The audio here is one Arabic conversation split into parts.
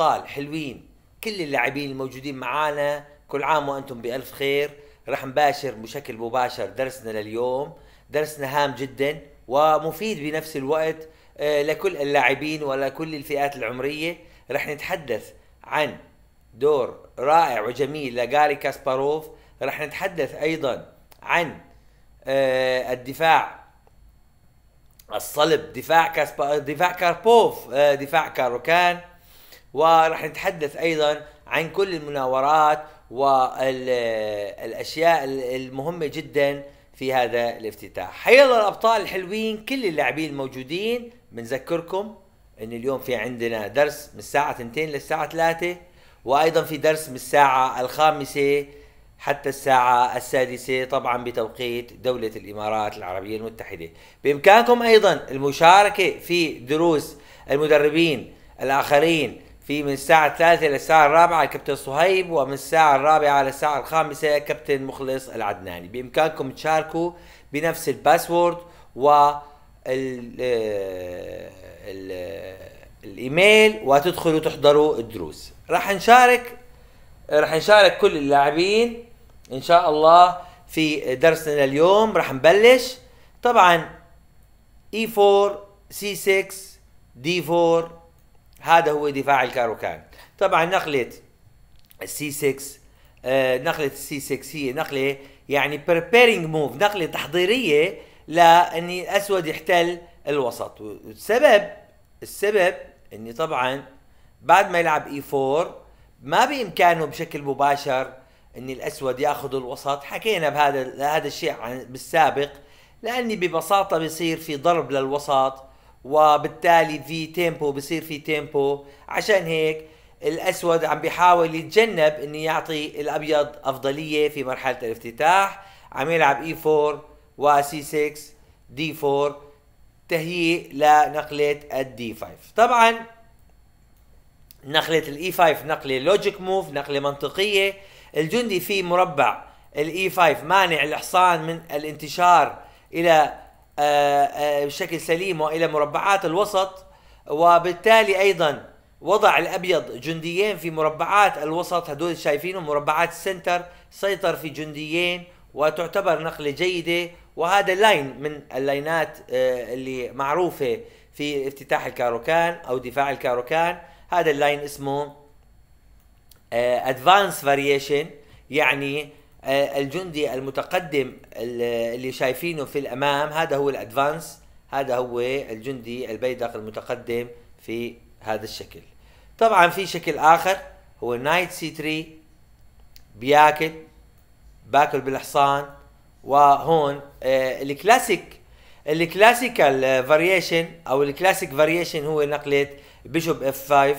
ابطال حلوين كل اللاعبين الموجودين معانا كل عام وانتم بالف خير راح نباشر بشكل مباشر درسنا لليوم درسنا هام جدا ومفيد بنفس الوقت آه، لكل اللاعبين ولكل الفئات العمريه راح نتحدث عن دور رائع وجميل لغاري كاسباروف راح نتحدث ايضا عن آه، الدفاع الصلب دفاع كاسبا دفاع كاربوف آه، دفاع كاروكان وراح نتحدث ايضا عن كل المناورات والاشياء المهمه جدا في هذا الافتتاح الله الابطال الحلوين كل اللاعبين الموجودين بنذكركم ان اليوم في عندنا درس من الساعه 2 للساعه 3 وايضا في درس من الساعه الخامسه حتى الساعة السادسة طبعا بتوقيت دولة الإمارات العربية المتحدة بإمكانكم أيضا المشاركة في دروس المدربين الآخرين في من الساعة الثالثة إلى الساعة الرابعة الكابتن صهيب ومن الساعة الرابعة إلى الساعة الخامسة كابتن مخلص العدناني بإمكانكم تشاركوا بنفس الباسورد و آه، آه، الايميل وتدخلوا تحضروا الدروس راح نشارك راح نشارك كل اللاعبين ان شاء الله في درسنا اليوم راح نبلش طبعا E4 C6 D4 هذا هو دفاع الكاروكان طبعا نقله السي آه، 6 نقله السي 6 هي نقله يعني بريبيرينج موف نقله تحضيريه لان الاسود يحتل الوسط والسبب السبب اني طبعا بعد ما يلعب اي e 4 ما بامكانه بشكل مباشر ان الاسود ياخذ الوسط حكينا بهذا هذا الشيء عن بالسابق لاني ببساطه بيصير في ضرب للوسط وبالتالي في تيمبو بصير في تيمبو عشان هيك الاسود عم بيحاول يتجنب انه يعطي الابيض افضليه في مرحله الافتتاح عم يلعب اي 4 وسي 6 دي 4 تهيئ لنقله الدي 5 طبعا نقله الاي 5 e نقله لوجيك موف نقله منطقيه الجندي في مربع الاي 5 e مانع الحصان من الانتشار الى آه، آه، بشكل سليم والى مربعات الوسط وبالتالي ايضا وضع الابيض جنديين في مربعات الوسط هدول شايفينهم مربعات السنتر سيطر في جنديين وتعتبر نقله جيده وهذا لاين من اللاينات آه، اللي معروفه في افتتاح الكاروكان او دفاع الكاروكان هذا اللاين اسمه ادفانس فاريشن يعني آه، الجندي المتقدم اللي شايفينه في الامام هذا هو الادفانس هذا هو الجندي البيدق المتقدم في هذا الشكل طبعا في شكل اخر هو نايت سي 3 بياكل باكل بالحصان وهون آه، الكلاسيك الكلاسيكال فاريشن او الكلاسيك فاريشن هو نقله بيشوب اف 5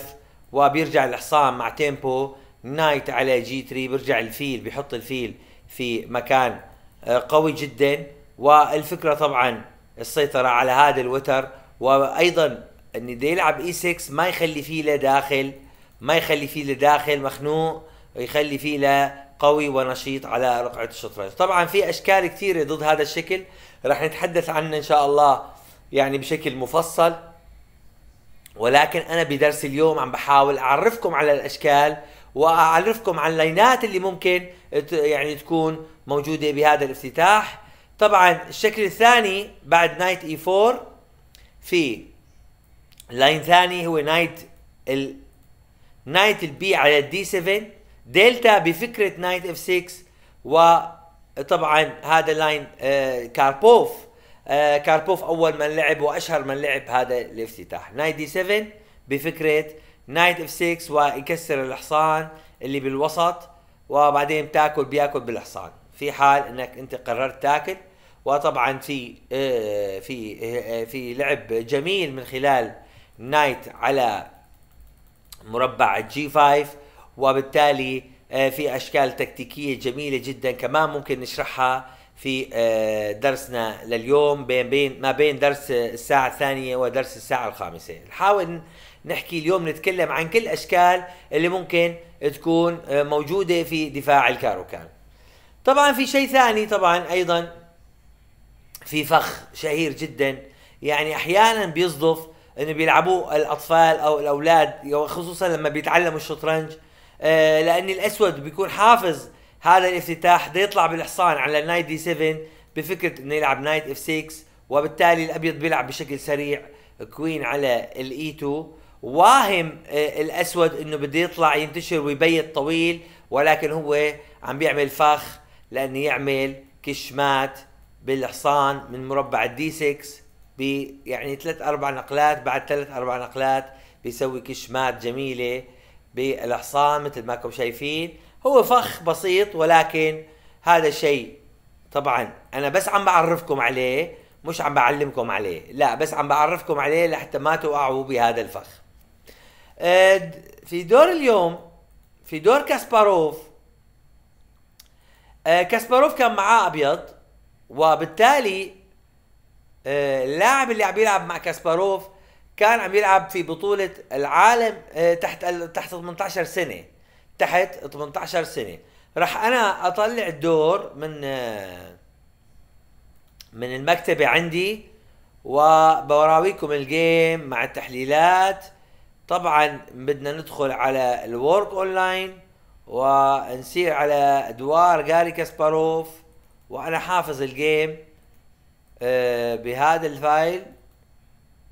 وبيرجع الحصان مع تيمبو نايت على جي 3 بيرجع الفيل بيحط الفيل في مكان آه، قوي جدا والفكره طبعا السيطره على هذا الوتر وايضا ان دي يلعب اي e 6 ما يخلي فيله داخل ما يخلي فيله داخل مخنوق ويخلي فيله قوي ونشيط على رقعه الشطرنج طبعا في اشكال كثيره ضد هذا الشكل راح نتحدث عنه ان شاء الله يعني بشكل مفصل ولكن انا بدرس اليوم عم بحاول اعرفكم على الاشكال واعرفكم عن اللينات اللي ممكن يعني تكون موجوده بهذا الافتتاح طبعا الشكل الثاني بعد نايت اي 4 في لاين ثاني هو نايت ال نايت البي على الدي 7 دلتا بفكره نايت اف 6 وطبعا هذا لاين آه، كاربوف آه، كاربوف اول من لعب واشهر من لعب هذا الافتتاح نايت دي 7 بفكره نايت اف 6 ويكسر الحصان اللي بالوسط وبعدين بتاكل بياكل بالحصان في حال انك انت قررت تاكل وطبعا في آه، في آه، في لعب جميل من خلال نايت على مربع جي 5 وبالتالي آه، في اشكال تكتيكيه جميله جدا كمان ممكن نشرحها في درسنا لليوم بين بين ما بين درس الساعه الثانيه ودرس الساعه الخامسه نحاول نحكي اليوم نتكلم عن كل اشكال اللي ممكن تكون موجوده في دفاع الكاروكان طبعا في شيء ثاني طبعا ايضا في فخ شهير جدا يعني احيانا بيصدف انه بيلعبوه الاطفال او الاولاد يعني خصوصا لما بيتعلموا الشطرنج آه، لان الاسود بيكون حافظ هذا الافتتاح بده يطلع بالحصان على النايت دي 7 بفكره انه يلعب نايت اف 6 وبالتالي الابيض بيلعب بشكل سريع كوين على الاي 2 e واهم آه، الاسود انه بده يطلع ينتشر ويبيت طويل ولكن هو عم بيعمل فخ لانه يعمل كشمات بالحصان من مربع الدي 6 يعني ثلاث اربع نقلات بعد ثلاث اربع نقلات بيسوي كشمات جميله بالحصان مثل ما انكم شايفين هو فخ بسيط ولكن هذا الشيء طبعا انا بس عم بعرفكم عليه مش عم بعلمكم عليه لا بس عم بعرفكم عليه لحتى ما توقعوا بهذا الفخ في دور اليوم في دور كاسباروف آه، كاسباروف كان معاه ابيض وبالتالي آه، اللاعب اللي عم يلعب مع كاسباروف كان عم يلعب في بطولة العالم آه، تحت تحت 18 سنة تحت 18 سنة راح انا اطلع الدور من من المكتبة عندي وبراويكم الجيم مع التحليلات طبعا بدنا ندخل على الورك اونلاين ونسير على ادوار جاري كاسباروف وانا حافظ الجيم آه، بهذا الفايل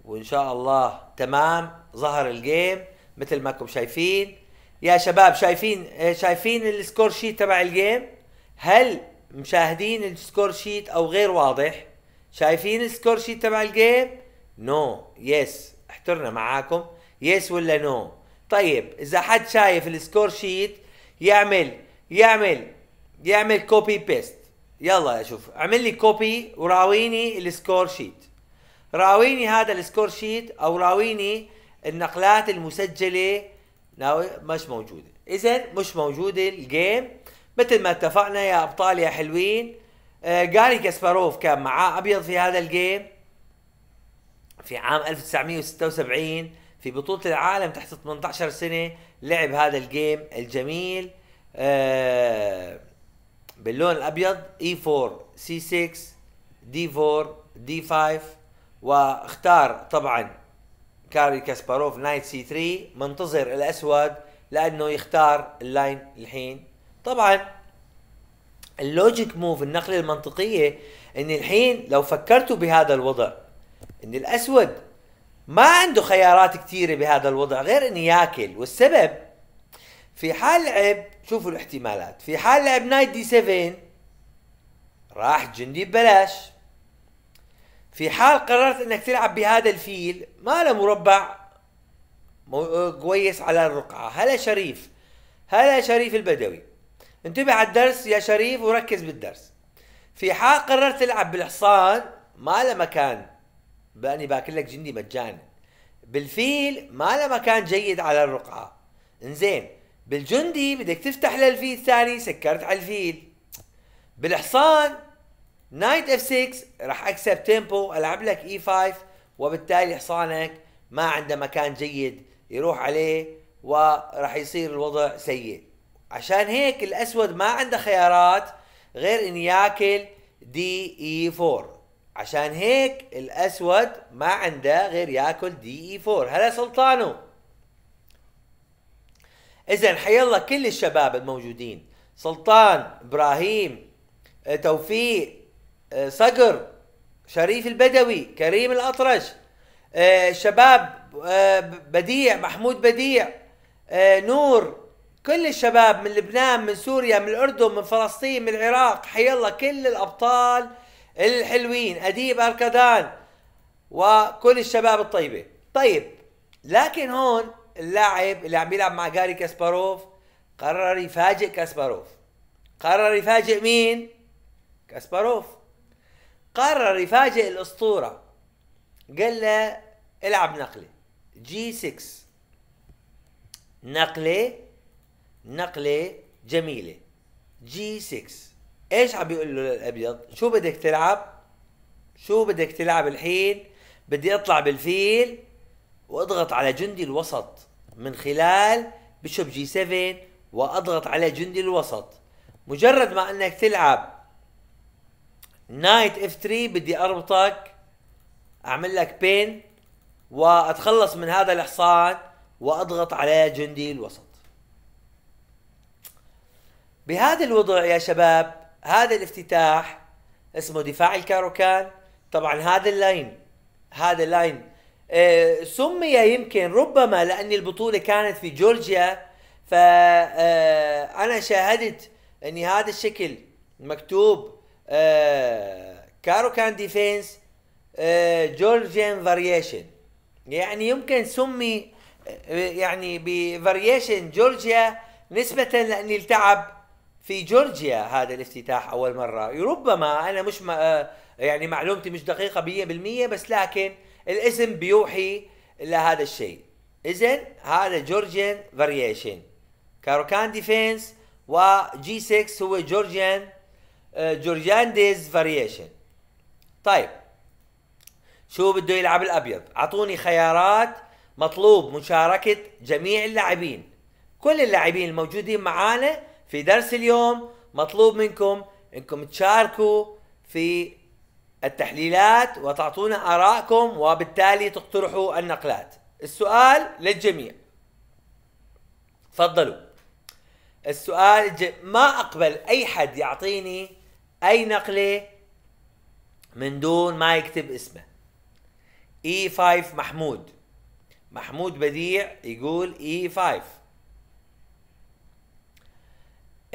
وان شاء الله تمام ظهر الجيم مثل ما كم شايفين يا شباب شايفين آه، شايفين السكور شيت تبع الجيم هل مشاهدين السكور شيت او غير واضح شايفين السكور شيت تبع الجيم نو no. يس yes. احترنا معاكم يس ولا نو طيب اذا حد شايف السكور شيت يعمل يعمل يعمل كوبي بيست يلا اشوف اعمل لي كوبي وراويني السكور شيت راويني هذا السكور شيت او راويني النقلات المسجله مش موجوده اذا مش موجوده الجيم مثل ما اتفقنا يا ابطال يا حلوين آه جاري كاسباروف كان معاه ابيض في هذا الجيم في عام 1976 في بطولة العالم تحت 18 سنة لعب هذا الجيم الجميل آه، باللون الابيض اي 4 سي 6 دي 4 دي 5 واختار طبعا كاري كاسباروف نايت سي 3 منتظر الاسود لانه يختار اللاين الحين طبعا اللوجيك موف النقله المنطقيه ان الحين لو فكرتوا بهذا الوضع ان الاسود ما عنده خيارات كثيرة بهذا الوضع غير انه ياكل والسبب في حال لعب شوفوا الاحتمالات في حال لعب نايت دي 7 راح جندي ببلاش في حال قررت انك تلعب بهذا الفيل ما له مربع كويس على الرقعة هلا شريف هلا شريف البدوي انتبه على الدرس يا شريف وركز بالدرس في حال قررت تلعب بالحصان ما له مكان باني باكل لك جندي مجانا بالفيل ما له مكان جيد على الرقعه انزين بالجندي بدك تفتح للفيل ثاني سكرت على الفيل بالحصان نايت اف 6 راح اكسب تيمبو العب لك اي 5 وبالتالي حصانك ما عنده مكان جيد يروح عليه وراح يصير الوضع سيء عشان هيك الاسود ما عنده خيارات غير ان ياكل دي اي 4 عشان هيك الاسود ما عنده غير ياكل دي اي 4 هلا سلطانو اذا الله كل الشباب الموجودين سلطان ابراهيم آه، توفيق آه، صقر شريف البدوي كريم الاطرش آه، شباب بديع محمود بديع نور كل الشباب من لبنان من سوريا من الاردن من فلسطين من العراق الله كل الابطال الحلوين اديب اركدان وكل الشباب الطيبه طيب لكن هون اللاعب اللي عم يلعب مع جاري كاسباروف قرر يفاجئ كاسباروف قرر يفاجئ مين كاسباروف قرر يفاجئ الاسطوره قال له العب نقله جي 6 نقله نقله جميله جي 6 ايش عم بيقول له للابيض؟ شو بدك تلعب؟ شو بدك تلعب شو بدك تلعب الحين بدي اطلع بالفيل واضغط على جندي الوسط من خلال بشوب جي 7 واضغط على جندي الوسط مجرد ما انك تلعب نايت اف 3 بدي اربطك اعمل لك بين واتخلص من هذا الحصان واضغط على جندي الوسط بهذا الوضع يا شباب هذا الافتتاح اسمه دفاع الكاروكان طبعا هذا اللاين هذا اللاين آه، سمي يمكن ربما لأن البطولة كانت في جورجيا فأنا آه، شاهدت أن هذا الشكل مكتوب آه، كاروكان ديفينس جورجيان فاريشن يعني يمكن سمي يعني بفاريشن جورجيا نسبة لأن التعب في جورجيا هذا الافتتاح اول مره ربما انا مش ما آه، يعني معلومتي مش دقيقه 100% بس لكن الاسم بيوحي لهذا الشيء اذا هذا جورجيان فاريشن كاروكان ديفينس وجي 6 هو جورجيان جورجيان ديز فاريشن طيب شو بده يلعب الابيض اعطوني خيارات مطلوب مشاركه جميع اللاعبين كل اللاعبين الموجودين معانا في درس اليوم مطلوب منكم انكم تشاركوا في التحليلات وتعطونا آرائكم وبالتالي تقترحوا النقلات السؤال للجميع تفضلوا السؤال ما أقبل أي حد يعطيني أي نقلة من دون ما يكتب اسمه اي e 5 محمود محمود بديع يقول اي e 5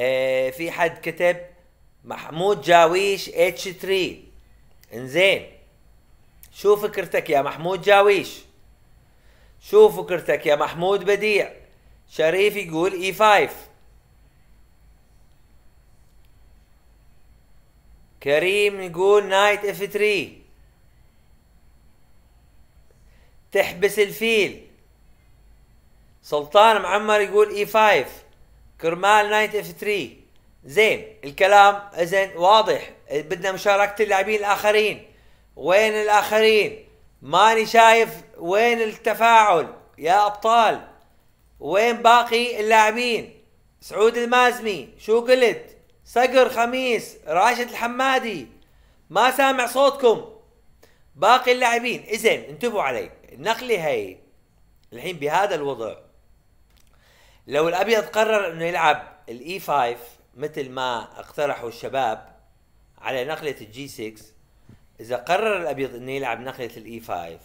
آه، في حد كتب محمود جاويش اتش 3 انزين شو فكرتك يا محمود جاويش شو فكرتك يا محمود بديع شريف يقول اي e 5 كريم يقول نايت اف 3 تحبس الفيل سلطان معمر يقول اي e 5 كرمال نايت اف 3 زين الكلام زين واضح بدنا مشاركه اللاعبين الاخرين وين الاخرين ماني شايف وين التفاعل يا ابطال وين باقي اللاعبين سعود المازمي شو قلت صقر خميس راشد الحمادي ما سامع صوتكم باقي اللاعبين اذا انتبهوا علي النقله هي الحين بهذا الوضع لو الابيض قرر انه يلعب الاي 5 e مثل ما اقترحوا الشباب على نقله الجي 6 اذا قرر الابيض انه يلعب نقله الاي 5 e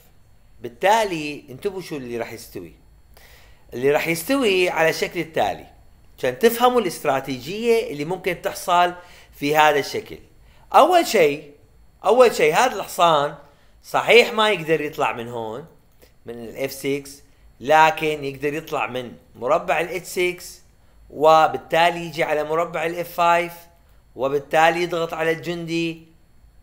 بالتالي انتبهوا شو اللي راح يستوي اللي راح يستوي على الشكل التالي عشان تفهموا الاستراتيجيه اللي ممكن تحصل في هذا الشكل اول شيء اول شيء هذا الحصان صحيح ما يقدر يطلع من هون من الاف 6 لكن يقدر يطلع من مربع h 6 وبالتالي يجي على مربع الاف 5 وبالتالي يضغط على الجندي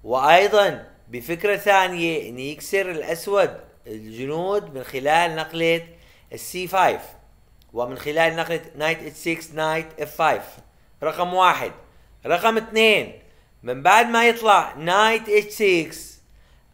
وايضا بفكره ثانيه ان يكسر الاسود الجنود من خلال نقله السي 5 ومن خلال نقله نايت h 6 نايت اف 5 رقم واحد رقم اثنين من بعد ما يطلع نايت h 6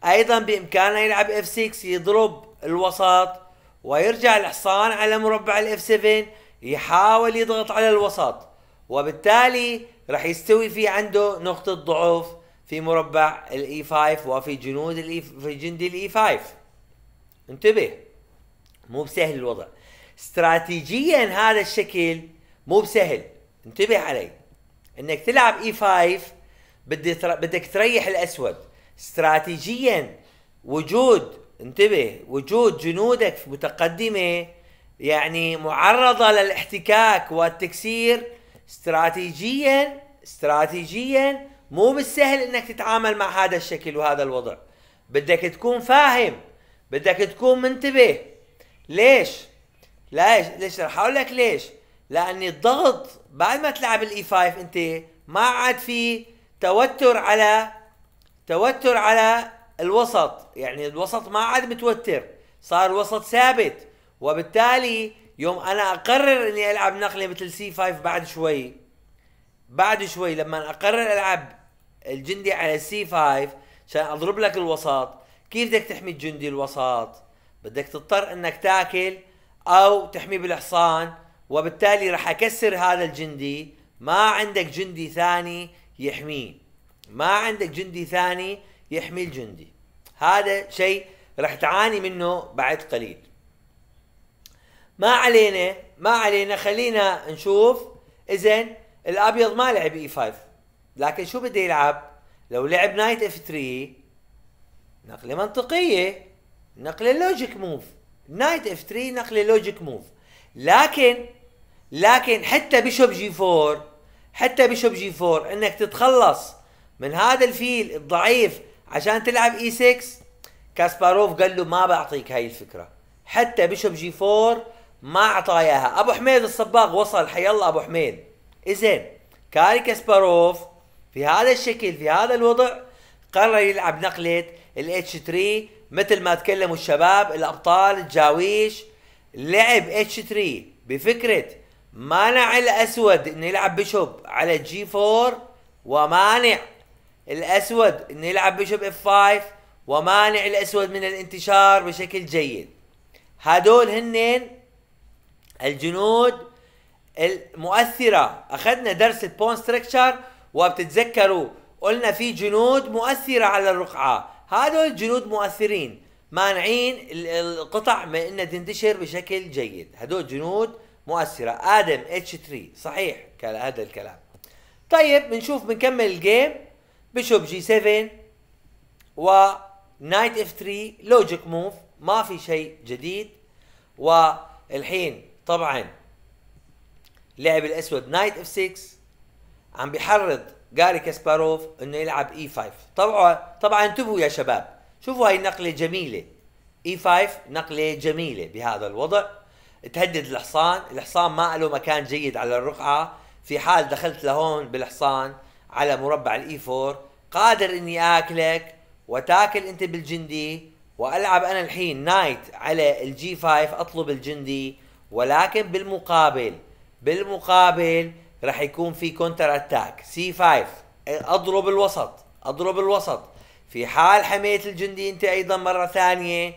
ايضا بامكانه يلعب اف 6 يضرب الوسط ويرجع الحصان على مربع الاف 7 يحاول يضغط على الوسط وبالتالي راح يستوي في عنده نقطة ضعف في مربع الاي 5 e وفي جنود الاي e- في جندي الاي 5 e انتبه مو بسهل الوضع استراتيجيا هذا الشكل مو بسهل انتبه علي انك تلعب اي 5 بدك تريح الاسود استراتيجيا وجود انتبه وجود جنودك متقدمة يعني معرضة للاحتكاك والتكسير استراتيجيا استراتيجيا مو بالسهل انك تتعامل مع هذا الشكل وهذا الوضع بدك تكون فاهم بدك تكون منتبه ليش ليش ليش رح اقول لك ليش لان الضغط بعد ما تلعب الاي 5 e انت ما عاد في توتر على توتر على الوسط يعني الوسط ما عاد متوتر صار الوسط ثابت وبالتالي يوم انا اقرر اني العب نقله مثل سي 5 بعد شوي بعد شوي لما اقرر العب الجندي على سي 5 عشان اضرب لك الوسط كيف بدك تحمي الجندي الوسط بدك تضطر انك تاكل او تحمي بالحصان وبالتالي راح اكسر هذا الجندي ما عندك جندي ثاني يحميه ما عندك جندي ثاني يحمي الجندي هذا شيء راح تعاني منه بعد قليل ما علينا ما علينا خلينا نشوف اذا الابيض ما لعب اي e 5 لكن شو بده يلعب لو لعب نايت اف 3 نقله منطقيه نقله لوجيك موف نايت اف 3 نقله لوجيك موف لكن لكن حتى بشوب جي 4 حتى بشوب جي 4 انك تتخلص من هذا الفيل الضعيف عشان تلعب اي e 6 كاسباروف قال له ما بعطيك هاي الفكره حتى بيشوب جي 4 ما اعطاه اياها ابو حميد الصباغ وصل حيالله ابو حميد اذا كاري كاسباروف في هذا الشكل في هذا الوضع قرر يلعب نقله الاتش 3 مثل ما تكلموا الشباب الابطال الجاويش لعب اتش 3 بفكره مانع الاسود انه يلعب بشوب على جي 4 ومانع الاسود انه يلعب بيشوب اف 5 ومانع الاسود من الانتشار بشكل جيد هدول هنن الجنود المؤثرة اخذنا درس البون ستركتشر وبتتذكروا قلنا في جنود مؤثرة على الرقعة هدول جنود مؤثرين مانعين القطع من انها تنتشر بشكل جيد هدول جنود مؤثرة ادم اتش 3 صحيح هذا الكلام طيب بنشوف بنكمل الجيم بشوب جي 7 و نايت اف 3 لوجيك موف ما في شيء جديد والحين طبعا لعب الاسود نايت اف 6 عم بيحرض جاري كاسباروف انه يلعب اي e 5 طبعا طبعا انتبهوا يا شباب شوفوا هاي النقله جميله اي e 5 نقله جميله بهذا الوضع تهدد الحصان الحصان ما له مكان جيد على الرقعه في حال دخلت لهون بالحصان على مربع الاي 4 e قادر اني اكلك وتاكل انت بالجندي والعب انا الحين نايت على الجي 5 اطلب الجندي ولكن بالمقابل بالمقابل راح يكون في كونتر اتاك سي 5 اضرب الوسط اضرب الوسط في حال حميت الجندي انت ايضا مره ثانيه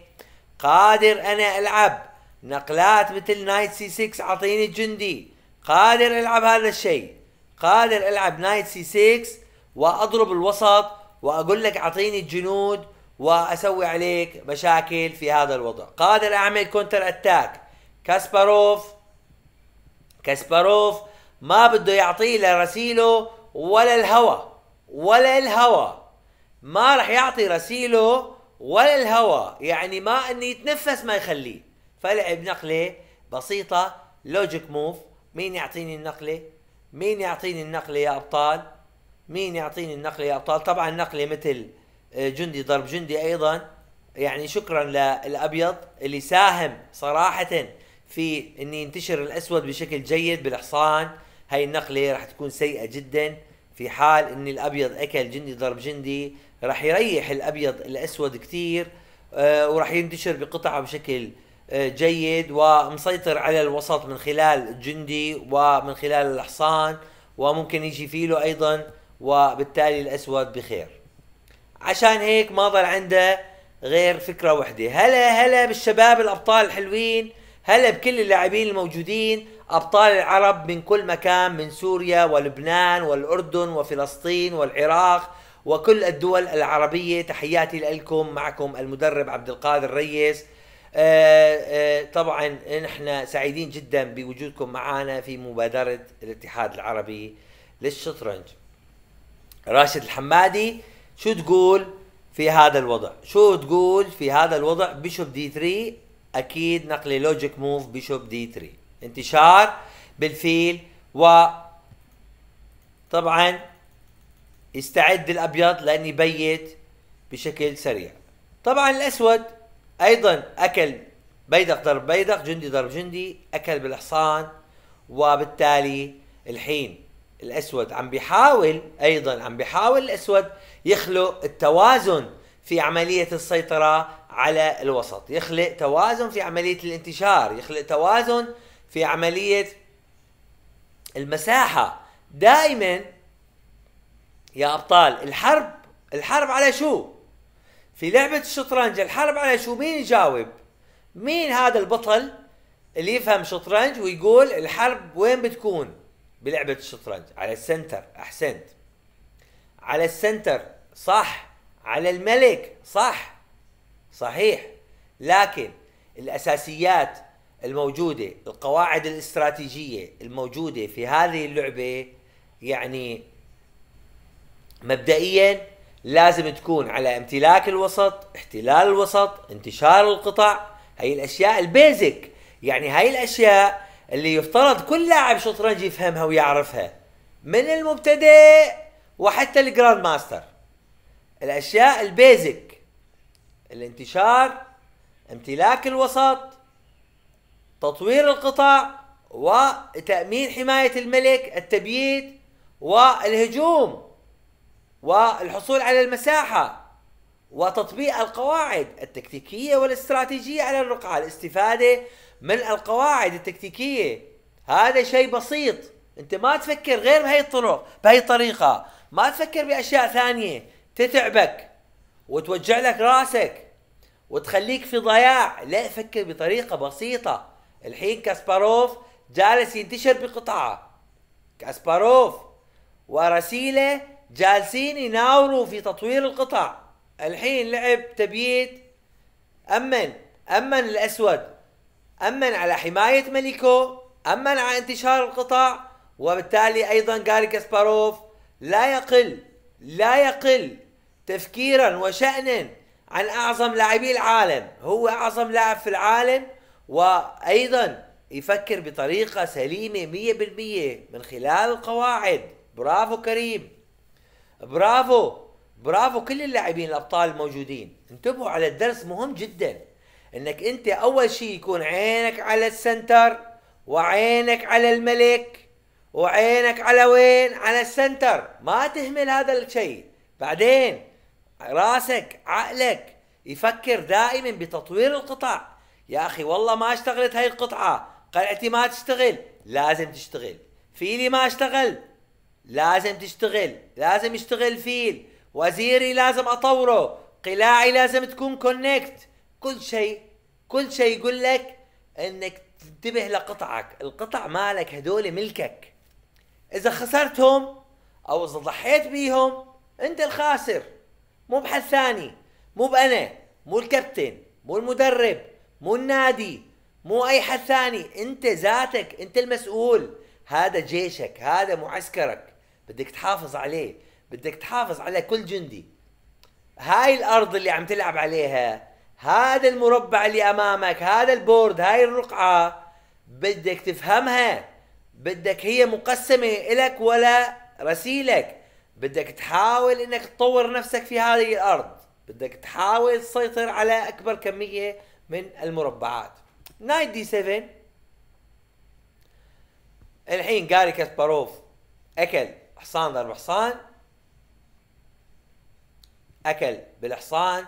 قادر انا العب نقلات مثل نايت سي 6 اعطيني الجندي قادر العب هذا الشيء قادر العب نايت سي 6 واضرب الوسط واقول لك اعطيني الجنود واسوي عليك مشاكل في هذا الوضع قادر اعمل كونتر اتاك كاسباروف كاسباروف ما بده يعطيه لا رسيله ولا الهوا ولا الهوا ما راح يعطي رسيله ولا الهوا يعني ما انه يتنفس ما يخليه فلعب نقله بسيطه لوجيك موف مين يعطيني النقله مين يعطيني النقله يا ابطال مين يعطيني النقله يا ابطال طبعا النقله مثل آه، جندي ضرب جندي ايضا يعني شكرا للابيض اللي ساهم صراحه في ان ينتشر الاسود بشكل جيد بالحصان هاي النقله راح تكون سيئه جدا في حال ان الابيض اكل جندي ضرب جندي راح يريح الابيض الاسود كثير آه، وراح ينتشر بقطعه بشكل آه، جيد ومسيطر على الوسط من خلال جندي ومن خلال الحصان وممكن يجي فيلو ايضا وبالتالي الاسود بخير عشان هيك ما ضل عنده غير فكرة وحدة هلا هلا بالشباب الابطال الحلوين هلا بكل اللاعبين الموجودين ابطال العرب من كل مكان من سوريا ولبنان والاردن وفلسطين والعراق وكل الدول العربية تحياتي لكم معكم المدرب عبد القادر ريس آه، آه، طبعا نحن سعيدين جدا بوجودكم معنا في مبادرة الاتحاد العربي للشطرنج راشد الحمادي شو تقول في هذا الوضع شو تقول في هذا الوضع بيشوب دي 3 اكيد نقله لوجيك موف بيشوب دي 3 انتشار بالفيل و طبعا يستعد الابيض لان يبيت بشكل سريع طبعا الاسود ايضا اكل بيدق ضرب بيدق جندي ضرب جندي اكل بالحصان وبالتالي الحين الاسود عم بيحاول ايضا عم بيحاول الاسود يخلق التوازن في عمليه السيطره على الوسط يخلق توازن في عمليه الانتشار يخلق توازن في عمليه المساحه دائما يا ابطال الحرب الحرب على شو في لعبة الشطرنج الحرب على شو مين يجاوب مين هذا البطل اللي يفهم شطرنج ويقول الحرب وين بتكون بلعبة الشطرنج على السنتر أحسنت على السنتر صح على الملك صح صحيح لكن الأساسيات الموجودة القواعد الاستراتيجية الموجودة في هذه اللعبة يعني مبدئيا لازم تكون على امتلاك الوسط احتلال الوسط انتشار القطع هي الاشياء البيزك يعني هاي الاشياء اللي يفترض كل لاعب شطرنج يفهمها ويعرفها من المبتدئ وحتى الجراند ماستر الاشياء البيزك الانتشار امتلاك الوسط تطوير القطع وتامين حمايه الملك التبييت والهجوم والحصول على المساحة وتطبيق القواعد التكتيكية والاستراتيجية على الرقعة الاستفادة من القواعد التكتيكية هذا شيء بسيط انت ما تفكر غير بهي الطرق بهي الطريقة ما تفكر بأشياء ثانية تتعبك وتوجع لك راسك وتخليك في ضياع لا فكر بطريقة بسيطة الحين كاسباروف جالس ينتشر بقطعة كاسباروف ورسيلة جالسين يناوروا في تطوير القطع الحين لعب تبييت امن امن الاسود امن على حمايه مليكو امن على انتشار القطع وبالتالي ايضا جاري كاسباروف لا يقل لا يقل تفكيرا وشأنا عن اعظم لاعبي العالم هو اعظم لاعب في العالم وايضا يفكر بطريقه سليمه 100% من خلال القواعد برافو كريم برافو برافو كل اللاعبين الابطال الموجودين انتبهوا على الدرس مهم جدا انك انت اول شيء يكون عينك على السنتر وعينك على الملك وعينك على وين على السنتر ما تهمل هذا الشيء بعدين راسك عقلك يفكر دائما بتطوير القطع يا اخي والله ما اشتغلت هاي القطعه قلعتي ما تشتغل لازم تشتغل فيلي ما اشتغل لازم تشتغل لازم يشتغل فيل وزيري لازم اطوره قلاعي لازم تكون كونكت كل شيء كل شيء يقول لك انك تنتبه لقطعك القطع مالك هدول ملكك اذا خسرتهم او اذا ضحيت بيهم انت الخاسر مو بحد ثاني مو بانا مو الكابتن مو المدرب مو النادي مو اي حد ثاني انت ذاتك انت المسؤول هذا جيشك هذا معسكرك بدك تحافظ عليه بدك تحافظ على كل جندي هاي الارض اللي عم تلعب عليها هذا المربع اللي امامك هذا البورد هاي الرقعه بدك تفهمها بدك هي مقسمه الك ولا رسيلك بدك تحاول انك تطور نفسك في هذه الارض بدك تحاول تسيطر على اكبر كميه من المربعات نايت دي 7 الحين جاري كاسباروف اكل حصان ضرب حصان اكل بالحصان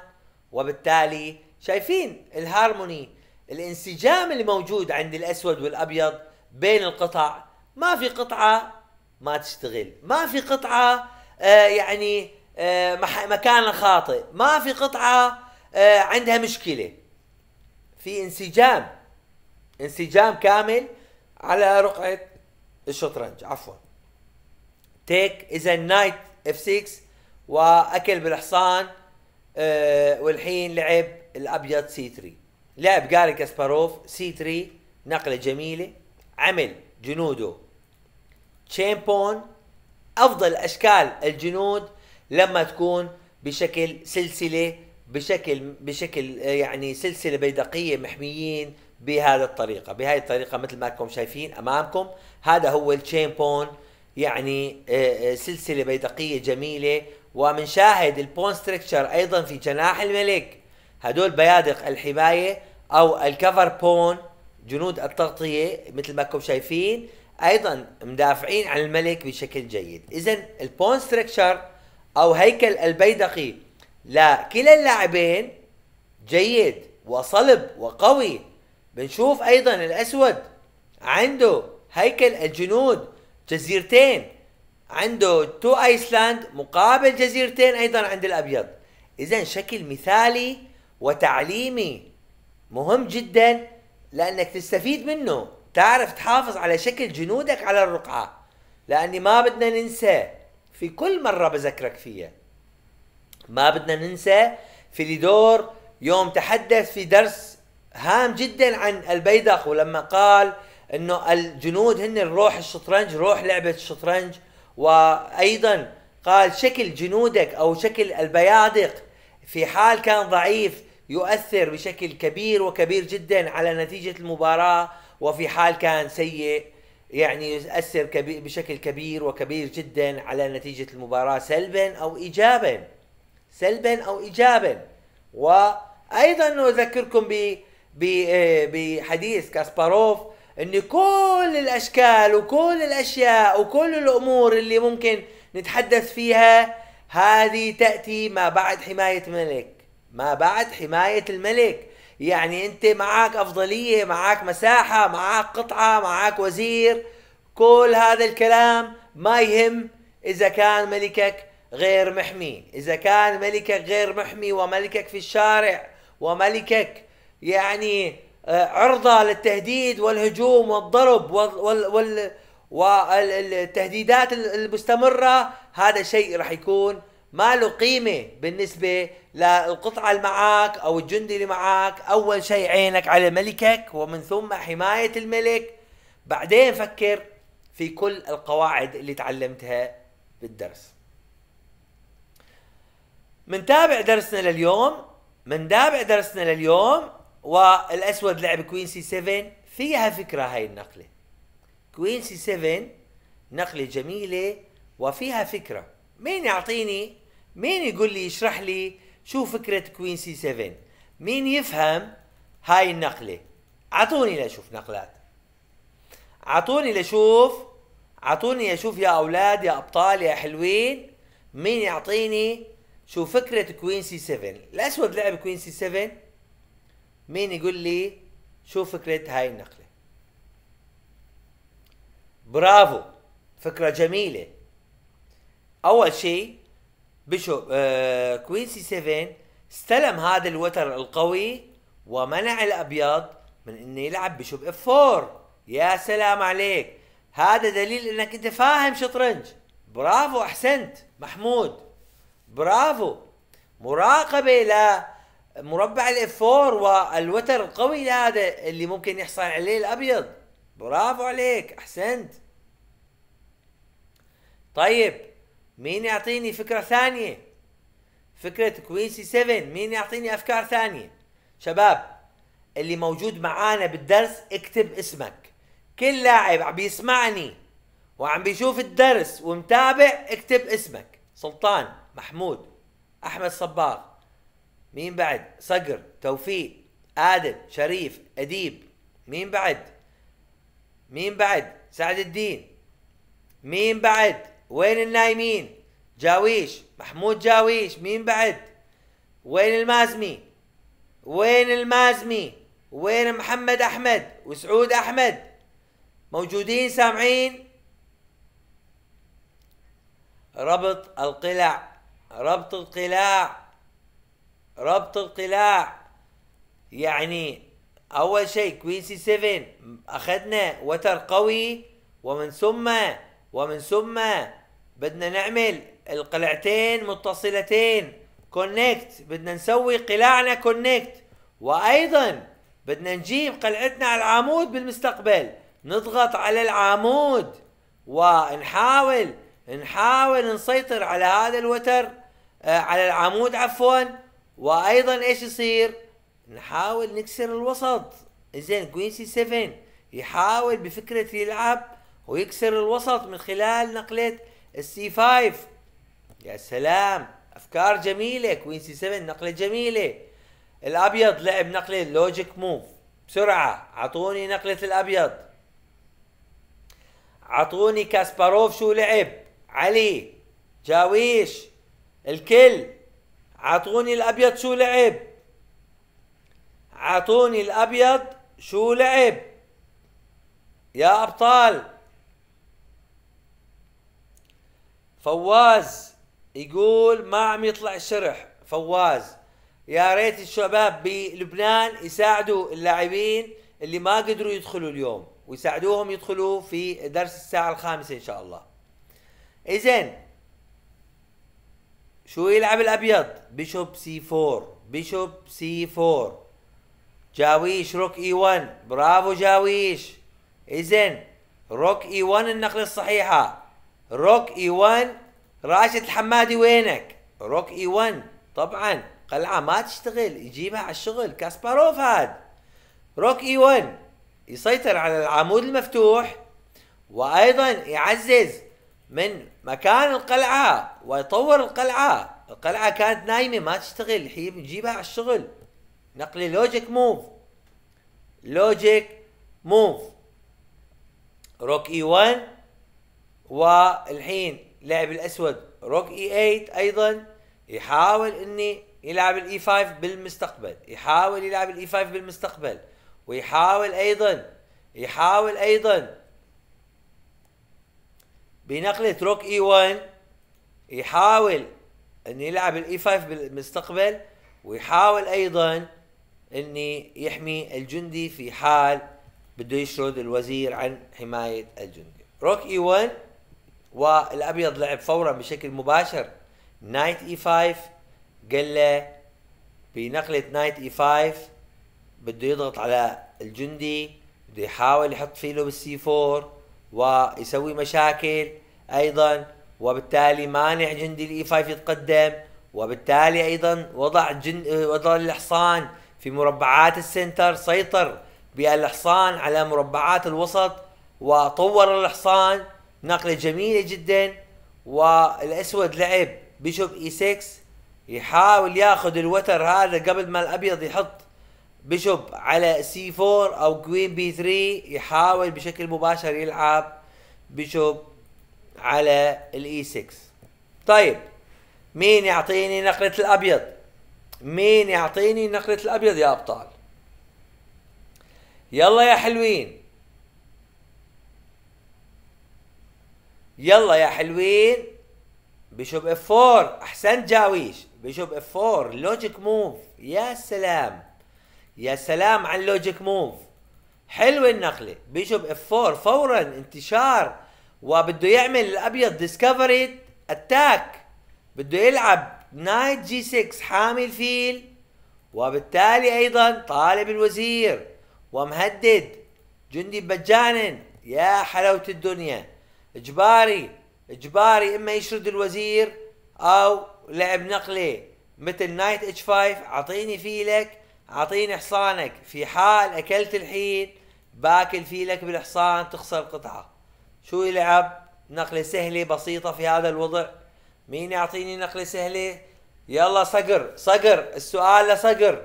وبالتالي شايفين الهارموني الانسجام اللي موجود عند الاسود والابيض بين القطع ما في قطعه ما تشتغل ما في قطعه آه يعني آه مكانها خاطئ ما في قطعه آه عندها مشكله في انسجام انسجام كامل على رقعه الشطرنج عفوا تيك اذا نايت اف 6 واكل بالحصان آه، والحين لعب الابيض سي 3 لعب جاري كاسباروف سي 3 نقله جميله عمل جنوده تشامبون افضل اشكال الجنود لما تكون بشكل سلسله بشكل بشكل آه، يعني سلسله بيدقيه محميين بهذا الطريقه بهذه الطريقه مثل ما انكم شايفين امامكم هذا هو التشامبون يعني آه، آه، سلسله بيدقيه جميله ومنشاهد البون ستركتشر ايضا في جناح الملك هدول بيادق الحمايه او الكفر بون جنود التغطيه مثل ما انكم شايفين ايضا مدافعين عن الملك بشكل جيد اذا البون ستركتشر او هيكل البيدقي لكلا اللاعبين جيد وصلب وقوي بنشوف ايضا الاسود عنده هيكل الجنود جزيرتين عنده تو ايسلاند مقابل جزيرتين ايضا عند الابيض اذا شكل مثالي وتعليمي مهم جدا لانك تستفيد منه تعرف تحافظ على شكل جنودك على الرقعه لاني ما بدنا ننسى في كل مره بذكرك فيها ما بدنا ننسى في لدور يوم تحدث في درس هام جدا عن البيدق ولما قال انه الجنود هن الروح الشطرنج روح لعبه الشطرنج وايضا قال شكل جنودك او شكل البيادق في حال كان ضعيف يؤثر بشكل كبير وكبير جدا على نتيجه المباراه وفي حال كان سيء يعني يؤثر كبير بشكل كبير وكبير جدا على نتيجه المباراه سلبا او ايجابا سلبا او ايجابا وايضا اذكركم ب آه، بحديث كاسباروف ان كل الاشكال وكل الاشياء وكل الامور اللي ممكن نتحدث فيها هذه تاتي ما بعد حمايه ملك ما بعد حمايه الملك يعني انت معك افضليه معك مساحه معك قطعه معك وزير كل هذا الكلام ما يهم اذا كان ملكك غير محمي اذا كان ملكك غير محمي وملكك في الشارع وملكك يعني عرضه للتهديد والهجوم والضرب وال وال والتهديدات المستمره هذا شيء راح يكون ما له قيمه بالنسبه للقطعه اللي معك او الجندي اللي معك اول شيء عينك على ملكك ومن ثم حمايه الملك بعدين فكر في كل القواعد اللي تعلمتها بالدرس منتابع درسنا لليوم تابع درسنا لليوم والاسود لعب كوين سي 7 فيها فكره هاي النقله كوين سي 7 نقله جميله وفيها فكره مين يعطيني مين يقول لي يشرح لي شو فكره كوين سي 7 مين يفهم هاي النقله اعطوني لاشوف نقلات اعطوني لاشوف اعطوني اشوف يا اولاد يا ابطال يا حلوين مين يعطيني شو فكره كوين سي 7 الاسود لعب كوين سي 7 مين يقول لي شو فكرة هاي النقلة برافو فكرة جميلة أول شيء بشو آه كوينسي 7 استلم هذا الوتر القوي ومنع الأبيض من إنه يلعب بشو بإف 4 يا سلام عليك هذا دليل إنك أنت فاهم شطرنج برافو أحسنت محمود برافو مراقبة لا مربع الاف 4 والوتر القوي هذا اللي ممكن يحصل عليه الابيض برافو عليك احسنت طيب مين يعطيني فكره ثانيه فكره سي 7 مين يعطيني افكار ثانيه شباب اللي موجود معانا بالدرس اكتب اسمك كل لاعب عم بيسمعني وعم بيشوف الدرس ومتابع اكتب اسمك سلطان محمود احمد صباغ مين بعد صقر توفيق ادم شريف اديب مين بعد مين بعد سعد الدين مين بعد وين النايمين جاويش محمود جاويش مين بعد وين المازمي وين المازمي وين محمد احمد وسعود احمد موجودين سامعين ربط القلع ربط القلاع ربط القلاع يعني اول شيء كوين سي 7 اخذنا وتر قوي ومن ثم ومن ثم بدنا نعمل القلعتين متصلتين كونكت بدنا نسوي قلاعنا كونكت وايضا بدنا نجيب قلعتنا على العمود بالمستقبل نضغط على العمود ونحاول نحاول نسيطر على هذا الوتر آه، على العمود عفوا وايضا ايش يصير نحاول نكسر الوسط زين كوينسي 7 يحاول بفكرة يلعب ويكسر الوسط من خلال نقلة السي 5 يا سلام افكار جميلة كوينسي 7 نقلة جميلة الابيض لعب نقلة لوجيك موف بسرعة اعطوني نقلة الابيض اعطوني كاسباروف شو لعب علي جاويش الكل عطوني الابيض شو لعب عطوني الابيض شو لعب يا ابطال فواز يقول ما عم يطلع الشرح فواز يا ريت الشباب بلبنان يساعدوا اللاعبين اللي ما قدروا يدخلوا اليوم ويساعدوهم يدخلوا في درس الساعة الخامسة إن شاء الله إذن شو يلعب الابيض بيشوب سي 4 بيشوب سي 4 جاويش روك اي 1 برافو جاويش اذا روك اي 1 النقله الصحيحه روك اي 1 راشد الحمادي وينك روك اي 1 طبعا قلعه ما تشتغل يجيبها على الشغل كاسباروف هاد روك اي 1 يسيطر على العمود المفتوح وايضا يعزز من مكان القلعة ويطور القلعة القلعة كانت نايمة ما تشتغل الحين نجيبها على الشغل نقلي لوجيك موف لوجيك موف روك اي 1 والحين لعب الاسود روك اي 8 ايضا يحاول اني يلعب الاي 5 بالمستقبل يحاول يلعب الاي 5 بالمستقبل ويحاول ايضا يحاول ايضا بنقلة روك اي e 1 يحاول ان يلعب الاي 5 e بالمستقبل ويحاول ايضا ان يحمي الجندي في حال بده يشرد الوزير عن حمايه الجندي روك اي e 1 والابيض لعب فورا بشكل مباشر نايت اي 5 قال له بنقله نايت اي 5 بده يضغط على الجندي بده يحاول يحط فيلو بالسي 4 ويسوي مشاكل ايضا وبالتالي مانع جندي الاي 5 يتقدم وبالتالي ايضا وضع جن آه، وضع الحصان في مربعات السنتر سيطر بالحصان على مربعات الوسط وطور الحصان نقله جميله جدا والاسود لعب بيشوب اي e 6 يحاول ياخذ الوتر هذا قبل ما الابيض يحط بيشوب على سي 4 او كوين بي 3 يحاول بشكل مباشر يلعب بيشوب على الاي 6 e طيب مين يعطيني نقلة الابيض مين يعطيني نقلة الابيض يا ابطال يلا يا حلوين يلا يا حلوين بيشوب اف 4 احسنت جاويش بيشوب اف 4 لوجيك موف يا سلام يا سلام على اللوجيك موف حلوه النقله بيشوب اف 4 فورا انتشار وبده يعمل الابيض ديسكفري اتاك بده يلعب نايت جي 6 حامي الفيل وبالتالي ايضا طالب الوزير ومهدد جندي مجانا يا حلاوة الدنيا اجباري اجباري اما يشرد الوزير او لعب نقلة مثل نايت اتش 5 اعطيني فيلك اعطيني حصانك في حال اكلت الحين باكل فيلك بالحصان تخسر قطعه شو يلعب نقلة سهلة بسيطة في هذا الوضع مين يعطيني نقلة سهلة يلا صقر صقر السؤال لصقر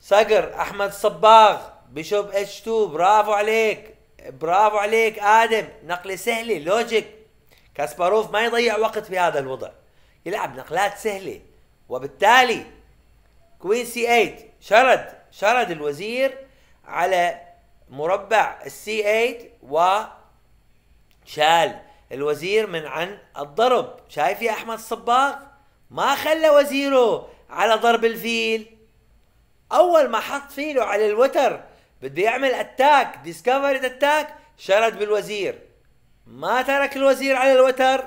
صقر احمد صباغ بشوب اتش 2 برافو عليك برافو عليك ادم نقله سهله لوجيك كاسباروف ما يضيع وقت في هذا الوضع يلعب نقلات سهله وبالتالي كوين سي 8 شرد شرد الوزير على مربع السي 8 شال الوزير من عن الضرب شايف يا احمد الصباغ ما خلى وزيره على ضرب الفيل اول ما حط فيله على الوتر بده يعمل اتاك ديسكفري اتاك شرد بالوزير ما ترك الوزير على الوتر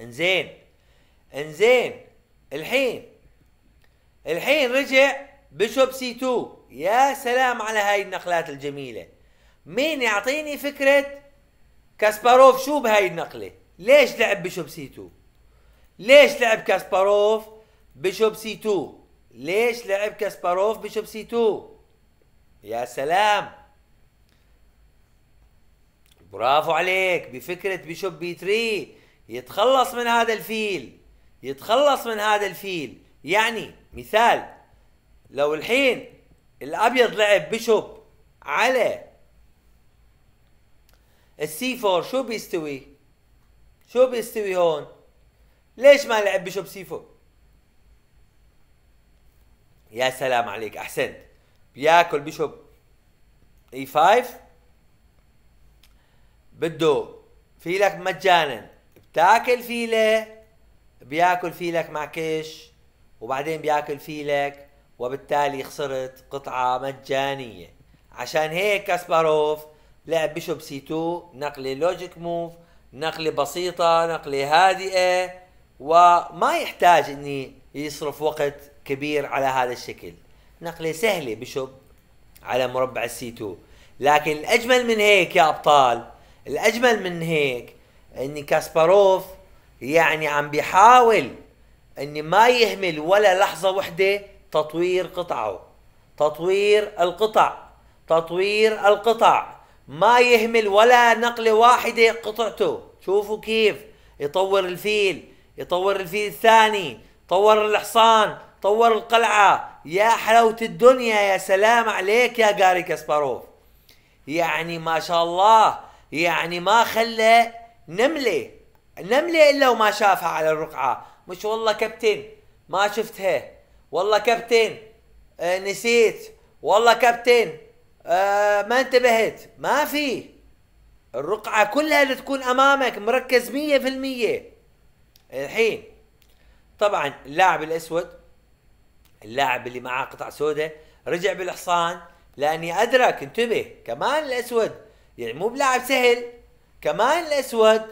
انزين انزين الحين الحين رجع بشوب سي 2 يا سلام على هاي النقلات الجميله مين يعطيني فكرة كاسباروف شو بهاي النقلة ليش لعب بشوب سي 2 ليش لعب كاسباروف بشوب سي 2 ليش لعب كاسباروف بشوب سي 2 يا سلام برافو عليك بفكرة بشوب بي 3 يتخلص من هذا الفيل يتخلص من هذا الفيل يعني مثال لو الحين الابيض لعب بشوب على السي 4 شو بيستوي؟ شو بيستوي هون؟ ليش ما لعب بشوب سي 4؟ يا سلام عليك احسنت بياكل بشوب اي 5 بده فيلك مجانا بتاكل فيله بياكل فيلك مع كش وبعدين بياكل فيلك وبالتالي خسرت قطعة مجانية عشان هيك كاسباروف لعب بيشوب سي 2 نقله لوجيك موف نقله بسيطه نقله هادئه وما يحتاج اني يصرف وقت كبير على هذا الشكل نقله سهله بيشوب على مربع السي 2 لكن الاجمل من هيك يا ابطال الاجمل من هيك اني كاسباروف يعني عم بيحاول اني ما يهمل ولا لحظه وحده تطوير قطعه تطوير القطع تطوير القطع ما يهمل ولا نقله واحده قطعته شوفوا كيف يطور الفيل يطور الفيل الثاني طور الحصان طور القلعه يا حلاوه الدنيا يا سلام عليك يا جاري كاسباروف يعني ما شاء الله يعني ما خلى نمله نمله الا وما شافها على الرقعه مش والله كابتن ما شفتها والله كابتن آه، نسيت والله كابتن آه، ما انتبهت ما في الرقعة كلها اللي تكون أمامك مركز مية في المية الحين طبعا اللاعب الأسود اللاعب اللي معاه قطع سوداء رجع بالحصان لأني أدرك انتبه كمان الأسود يعني مو بلاعب سهل كمان الأسود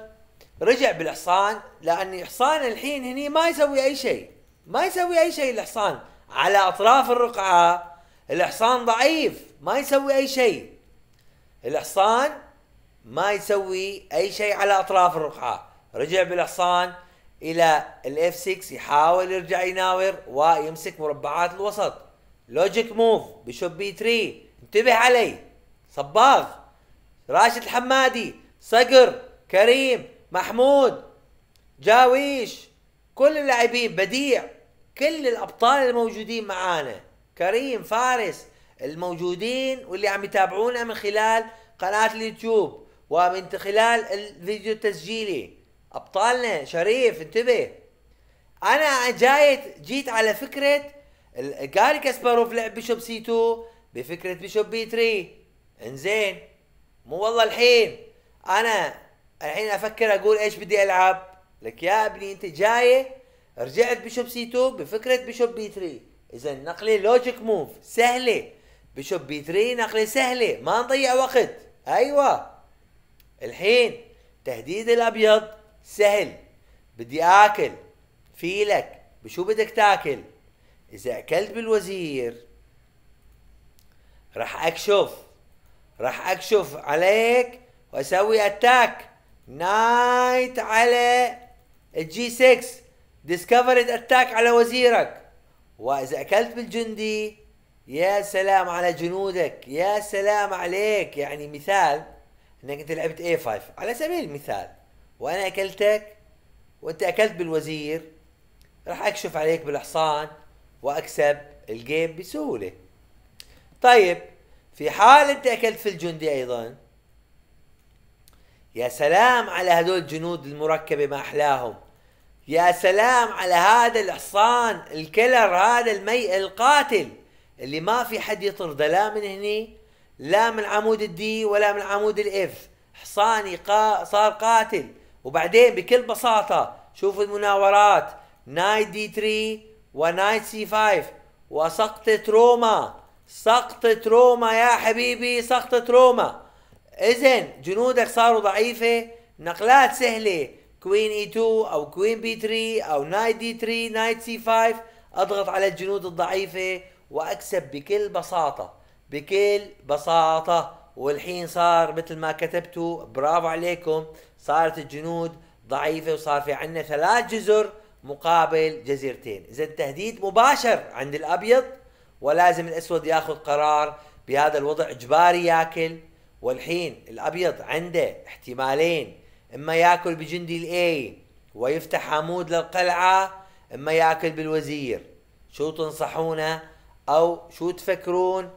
رجع بالحصان لأن حصان الحين هني ما يسوي أي شيء ما يسوي أي شيء الحصان على أطراف الرقعة الحصان ضعيف ما يسوي اي شيء الحصان ما يسوي اي شيء على اطراف الرقعه رجع بالحصان الى الاف 6 يحاول يرجع يناور ويمسك مربعات الوسط لوجيك موف بشوب بي 3 انتبه علي صباغ راشد الحمادي صقر كريم محمود جاويش كل اللاعبين بديع كل الابطال الموجودين معانا كريم فارس الموجودين واللي عم يتابعونا من خلال قناة اليوتيوب ومن خلال الفيديو التسجيلي ابطالنا شريف انتبه انا جايت جيت على فكرة جاري كاسباروف لعب بيشوب سي 2 بفكرة بيشوب بي 3 انزين مو والله الحين انا الحين افكر اقول ايش بدي العب لك يا ابني انت جاي رجعت بيشوب سي 2 بفكرة بيشوب بي 3 اذا نقلي لوجيك موف سهله بشوف بي نقله سهله ما نضيع وقت ايوه الحين تهديد الابيض سهل بدي اكل فيلك بشو بدك تاكل اذا اكلت بالوزير راح اكشف راح اكشف عليك واسوي اتاك نايت على الجي 6 ديسكفرت اتاك على وزيرك واذا اكلت بالجندي يا سلام على جنودك يا سلام عليك يعني مثال انك انت لعبت اي 5 على سبيل المثال وانا اكلتك وانت اكلت بالوزير راح اكشف عليك بالحصان واكسب الجيم بسهوله طيب في حال انت اكلت في الجندي ايضا يا سلام على هدول الجنود المركبه ما احلاهم يا سلام على هذا الحصان الكلر هذا المي القاتل اللي ما في حد يطرده لا من هني لا من عمود الدي ولا من عمود الاف حصاني قا صار قاتل وبعدين بكل بساطة شوفوا المناورات نايت دي 3 ونايت سي 5 وسقطت روما سقطت روما يا حبيبي سقطت روما اذا جنودك صاروا ضعيفة نقلات سهلة كوين اي 2 او كوين بي 3 او نايت دي 3 نايت سي 5 اضغط على الجنود الضعيفة واكسب بكل بساطه بكل بساطه والحين صار مثل ما كتبتوا برافو عليكم صارت الجنود ضعيفه وصار في عندنا ثلاث جزر مقابل جزيرتين اذا التهديد مباشر عند الابيض ولازم الاسود ياخذ قرار بهذا الوضع اجباري ياكل والحين الابيض عنده احتمالين اما ياكل بجندي الاي ويفتح عمود للقلعه اما ياكل بالوزير شو تنصحونا او شو تفكرون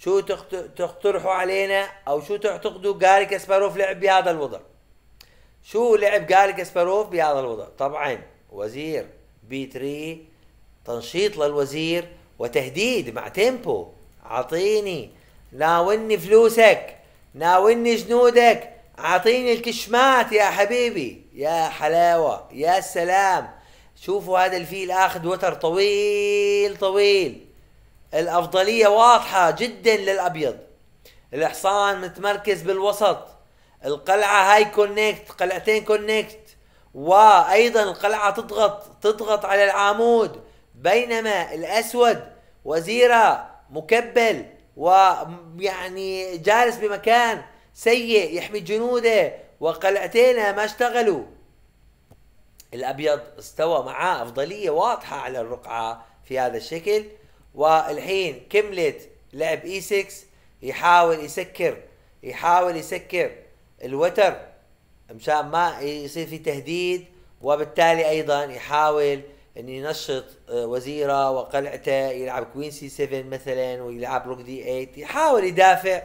شو تقترحوا علينا او شو تعتقدوا جاري كاسباروف لعب بهذا الوضع شو لعب جاري كاسباروف بهذا الوضع طبعا وزير بي 3 تنشيط للوزير وتهديد مع تيمبو اعطيني ناولني فلوسك ناولني جنودك اعطيني الكشمات يا حبيبي يا حلاوه يا سلام شوفوا هذا الفيل اخذ وتر طويل طويل الافضليه واضحه جدا للابيض الحصان متمركز بالوسط القلعه هاي كونكت قلعتين كونكت وايضا القلعه تضغط تضغط على العمود بينما الاسود وزيره مكبل ويعني جالس بمكان سيء يحمي جنوده وقلعتين ما اشتغلوا الابيض استوى معاه افضليه واضحه على الرقعه في هذا الشكل والحين كملت لعب اي e 6 يحاول يسكر يحاول يسكر الوتر مشان ما يصير في تهديد وبالتالي ايضا يحاول ان ينشط آه، وزيره وقلعته يلعب كوين سي 7 مثلا ويلعب روك دي 8 يحاول يدافع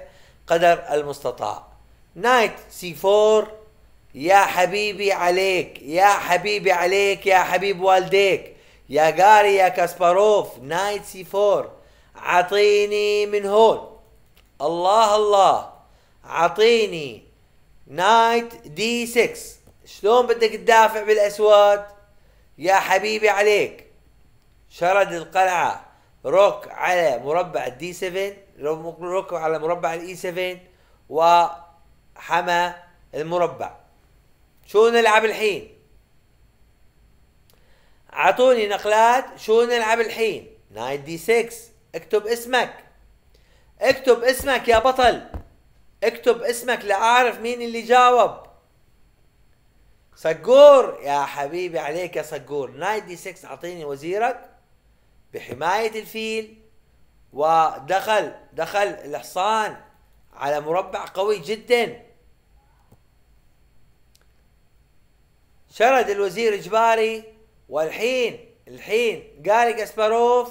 قدر المستطاع نايت سي 4 يا حبيبي عليك يا حبيبي عليك يا حبيب والديك يا جاري يا كاسباروف نايت سي فور عطيني من هون الله الله عطيني نايت دي 6 شلون بدك تدافع بالاسود يا حبيبي عليك شرد القلعه روك على مربع الدي 7 روك على مربع الاي 7 وحمى المربع شو نلعب الحين اعطوني نقلات شو نلعب الحين نايت دي 6 اكتب اسمك اكتب اسمك يا بطل اكتب اسمك لاعرف مين اللي جاوب صقور يا حبيبي عليك يا صقور نايت دي 6 اعطيني وزيرك بحمايه الفيل ودخل دخل الحصان على مربع قوي جدا شرد الوزير اجباري والحين الحين جاري جاسباروف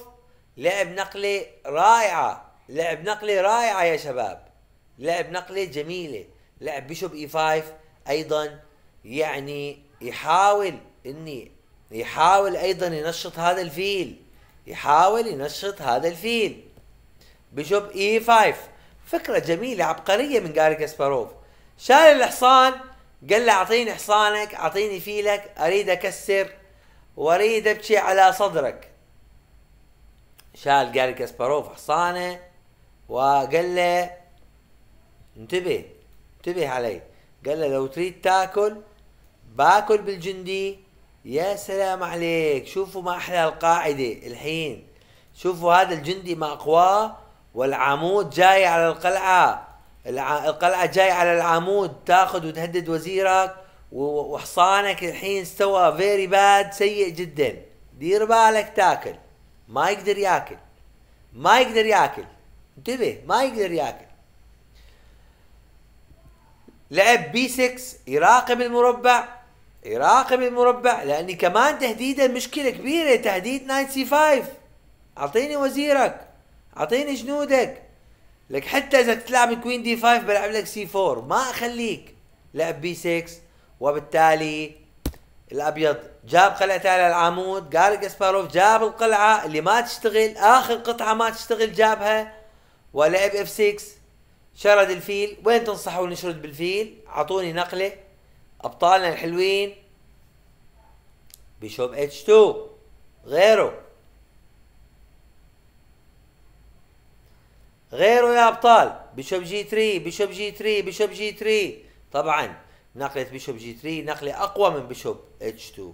لعب نقله رائعه لعب نقله رائعه يا شباب لعب نقله جميله لعب بيشوب اي e 5 ايضا يعني يحاول اني يحاول ايضا ينشط هذا الفيل يحاول ينشط هذا الفيل بيشوب اي e 5 فكره جميله عبقريه من جاري كاسباروف شال الحصان قال له اعطيني حصانك اعطيني فيلك اريد اكسر واريد ابكي على صدرك شال جاري كاسباروف حصانه وقال له انتبه انتبه علي قال له لو تريد تاكل باكل بالجندي يا سلام عليك شوفوا ما احلى القاعده الحين شوفوا هذا الجندي ما اقواه والعمود جاي على القلعه القلعه جاي على العمود تاخذ وتهدد وزيرك وحصانك الحين استوى فيري باد سيء جدا دير بالك تاكل ما يقدر ياكل ما يقدر ياكل انتبه ما يقدر ياكل لعب بي 6 يراقب المربع يراقب المربع لاني كمان تهديدا مشكله كبيره تهديد نايت سي 5 اعطيني وزيرك اعطيني جنودك لك حتى اذا تلعب كوين دي 5 بلعب لك سي 4 ما اخليك لعب بي 6 وبالتالي الابيض جاب قلعته على العمود قال جاسباروف جاب القلعه اللي ما تشتغل اخر قطعه ما تشتغل جابها ولعب اف 6 شرد الفيل وين تنصحون نشرد بالفيل اعطوني نقله ابطالنا الحلوين بيشوب اتش 2 غيره غيره يا ابطال بيشوب جي 3 بيشوب جي 3 بيشوب جي 3 طبعا نقلة بيشوب جي 3 نقلة أقوى من بيشوب اتش 2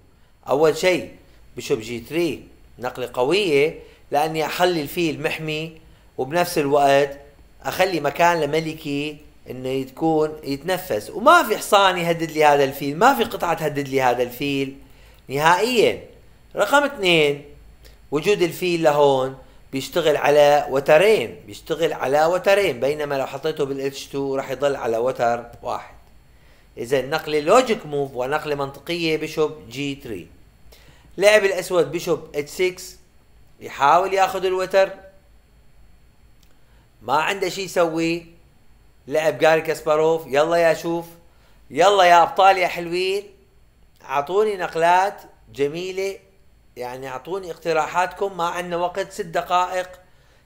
أول شيء بيشوب جي 3 نقلة قوية لأني أحلل فيه المحمي وبنفس الوقت أخلي مكان لملكي انه يكون يتنفس وما في حصان يهدد لي هذا الفيل ما في قطعه تهدد لي هذا الفيل نهائيا رقم اثنين وجود الفيل لهون بيشتغل على وترين بيشتغل على وترين بينما لو حطيته بالاتش 2 راح يضل على وتر واحد اذا نقله لوجيك موف ونقله منطقيه بشوب جي 3 لعب الاسود بشوب اتش 6 يحاول ياخذ الوتر ما عنده شيء يسوي لعب جاري كاسباروف يلا يا شوف يلا يا ابطال يا حلوين اعطوني نقلات جميله يعني اعطوني اقتراحاتكم ما عندنا وقت ست دقائق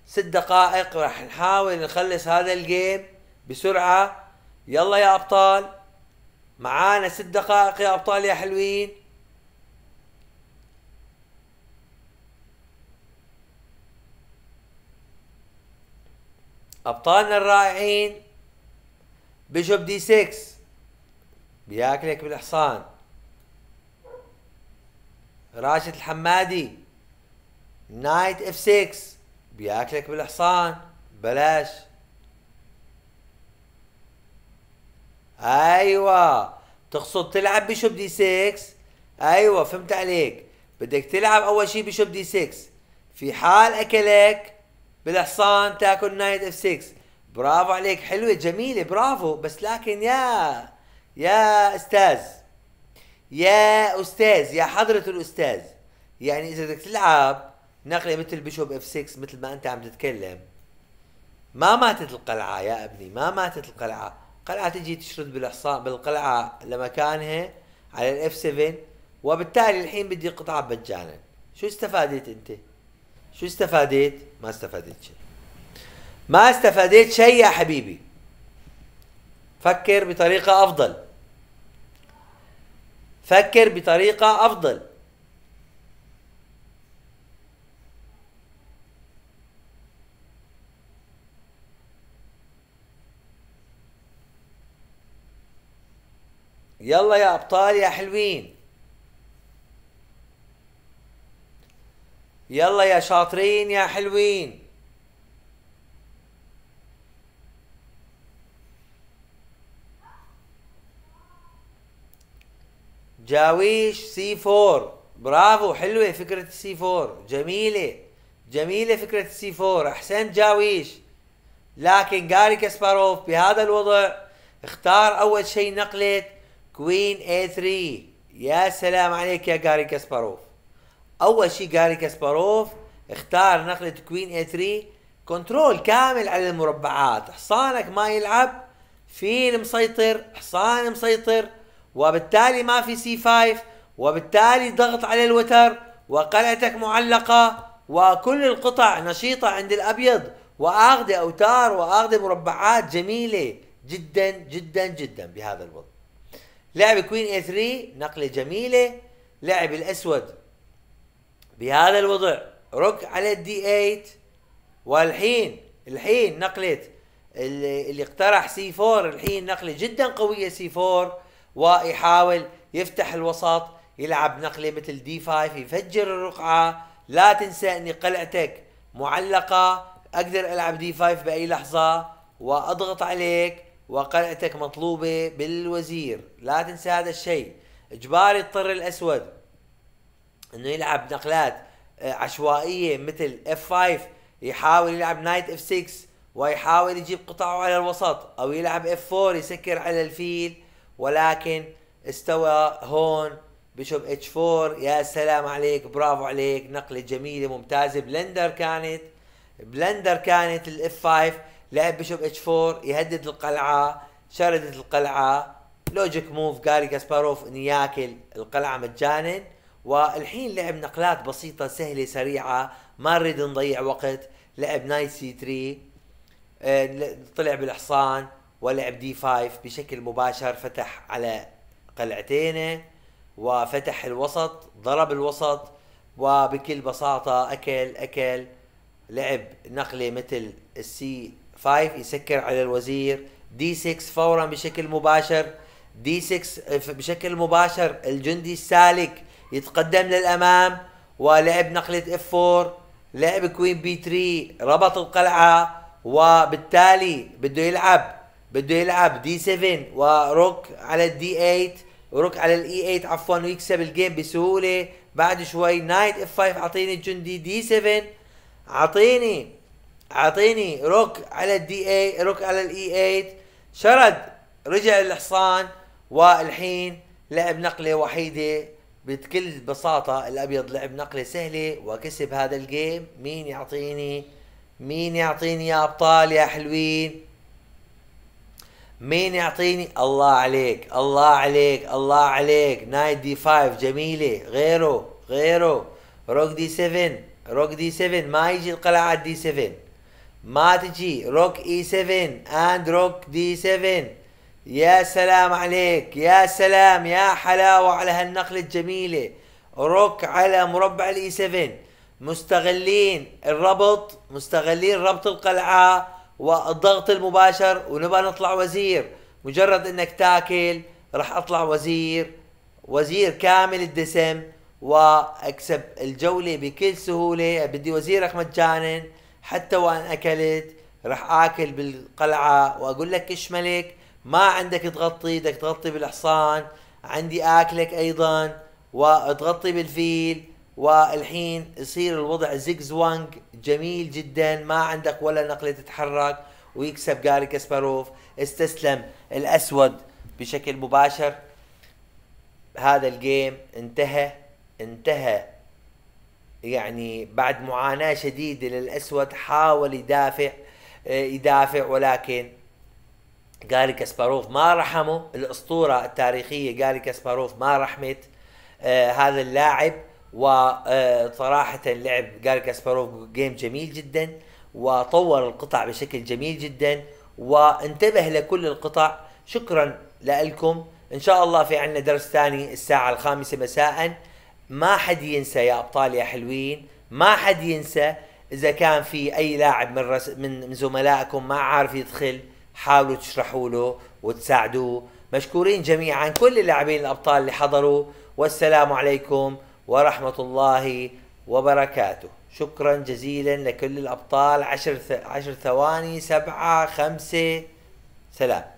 ست دقائق راح نحاول نخلص هذا الجيم بسرعه يلا يا ابطال معانا ست دقائق يا ابطال يا حلوين ابطالنا الرائعين بيشوب دي 6 بياكلك بالحصان راشد الحمادي نايت اف 6 بياكلك بالحصان بلاش ايوه تقصد تلعب بشوب دي 6 ايوه فهمت عليك بدك تلعب اول شيء بشوب دي 6 في حال اكلك بالحصان تاكل نايت اف 6 برافو عليك حلوه جميله برافو بس لكن يا يا استاذ يا استاذ يا حضره الاستاذ يعني اذا بدك تلعب نقله مثل بشوب اف 6 مثل ما انت عم تتكلم ما ماتت القلعه يا ابني ما ماتت القلعه قلعة تجي تشرد بالحصان بالقلعة لمكانها على الاف 7 وبالتالي الحين بدي قطعة مجانا شو استفادت انت؟ شو استفادت؟ ما استفادت شيء ما استفادت شيء يا حبيبي فكر بطريقة أفضل فكر بطريقة أفضل يلا يا ابطال يا حلوين يلا يا شاطرين يا حلوين جاويش سي 4 برافو حلوه فكره السي 4 جميله جميله فكره السي 4 احسنت جاويش لكن جاري كاسباروف بهذا الوضع اختار اول شيء نقله كوين اي 3 يا سلام عليك يا جاري كاسباروف اول شيء جاري كاسباروف اختار نقله كوين اي 3 كنترول كامل على المربعات حصانك ما يلعب فيل مسيطر حصان مسيطر وبالتالي ما في سي 5 وبالتالي ضغط على الوتر وقلعتك معلقة وكل القطع نشيطة عند الأبيض وآخذة أوتار وآخذة مربعات جميلة جدا جدا جدا بهذا الوضع لعب كوين اي 3 نقله جميله لعب الاسود بهذا الوضع روك على الدي 8 والحين الحين نقله اللي اقترح سي 4 الحين نقله جدا قويه سي 4 ويحاول يفتح الوسط يلعب نقله مثل دي 5 يفجر الرقعه لا تنسى اني قلعتك معلقه اقدر العب دي 5 باي لحظه واضغط عليك وقلعتك مطلوبة بالوزير لا تنسى هذا الشيء اجباري اضطر الاسود انه يلعب نقلات آه، عشوائية مثل اف 5 يحاول يلعب نايت اف 6 ويحاول يجيب قطعه على الوسط او يلعب اف 4 يسكر على الفيل ولكن استوى هون بشوب اتش 4 يا سلام عليك برافو عليك نقلة جميلة ممتازة بلندر كانت بلندر كانت الاف 5 لعب بيشوب اتش 4 يهدد القلعه شردت القلعه لوجيك موف جاري كاسباروف انه ياكل القلعه مجانا والحين لعب نقلات بسيطه سهله سريعه ما نريد نضيع وقت لعب نايت سي 3 آه، طلع بالحصان ولعب دي 5 بشكل مباشر فتح على قلعتينه وفتح الوسط ضرب الوسط وبكل بساطة أكل أكل لعب نقلة مثل السي 5 يسكر على الوزير دي 6 فورا بشكل مباشر دي 6 بشكل مباشر الجندي السالك يتقدم للامام ولعب نقله اف 4 لعب كوين بي 3 ربط القلعه وبالتالي بده يلعب بده يلعب دي 7 وروك على الدي 8 وروك على الاي e 8 عفوا ويكسب الجيم بسهوله بعد شوي نايت اف 5 اعطيني الجندي دي 7 اعطيني اعطيني روك على الدي اي روك على الاي 8 شرد رجع الحصان والحين لعب نقله وحيده بكل بساطة الأبيض لعب نقلة سهلة وكسب هذا الجيم مين يعطيني مين يعطيني يا أبطال يا حلوين مين يعطيني الله عليك الله عليك الله عليك نايت دي 5 جميلة غيره غيره روك دي 7 روك دي 7 ما يجي القلعة دي 7 ما تجي روك اي 7 اند روك دي 7 يا سلام عليك يا سلام يا حلاوة على هالنقلة الجميلة روك على مربع الاي 7 مستغلين الربط مستغلين ربط القلعة والضغط المباشر ونبقى نطلع وزير مجرد انك تاكل راح اطلع وزير وزير كامل الدسم واكسب الجولة بكل سهولة بدي وزيرك مجانا حتى وان اكلت راح اكل بالقلعه واقول لك ملك ما عندك تغطي بدك تغطي بالحصان عندي اكلك ايضا وتغطي بالفيل والحين يصير الوضع زيج زوانج جميل جدا ما عندك ولا نقله تتحرك ويكسب جاري كاسباروف استسلم الاسود بشكل مباشر هذا الجيم انتهى انتهى يعني بعد معاناه شديده للاسود حاول يدافع آه، يدافع ولكن جاري كاسباروف ما رحمه الاسطوره التاريخيه جاري كاسباروف ما رحمت آه، هذا اللاعب وصراحه آه، لعب جاري كاسباروف جيم جميل جدا وطور القطع بشكل جميل جدا وانتبه لكل القطع شكرا لكم ان شاء الله في عندنا درس ثاني الساعه الخامسه مساء ما حد ينسى يا ابطال يا حلوين ما حد ينسى اذا كان في اي لاعب من رس من زملائكم ما عارف يدخل حاولوا تشرحوا له وتساعدوه مشكورين جميعا كل اللاعبين الابطال اللي حضروا والسلام عليكم ورحمه الله وبركاته شكرا جزيلا لكل الابطال عشر, عشر ثواني سبعه خمسه سلام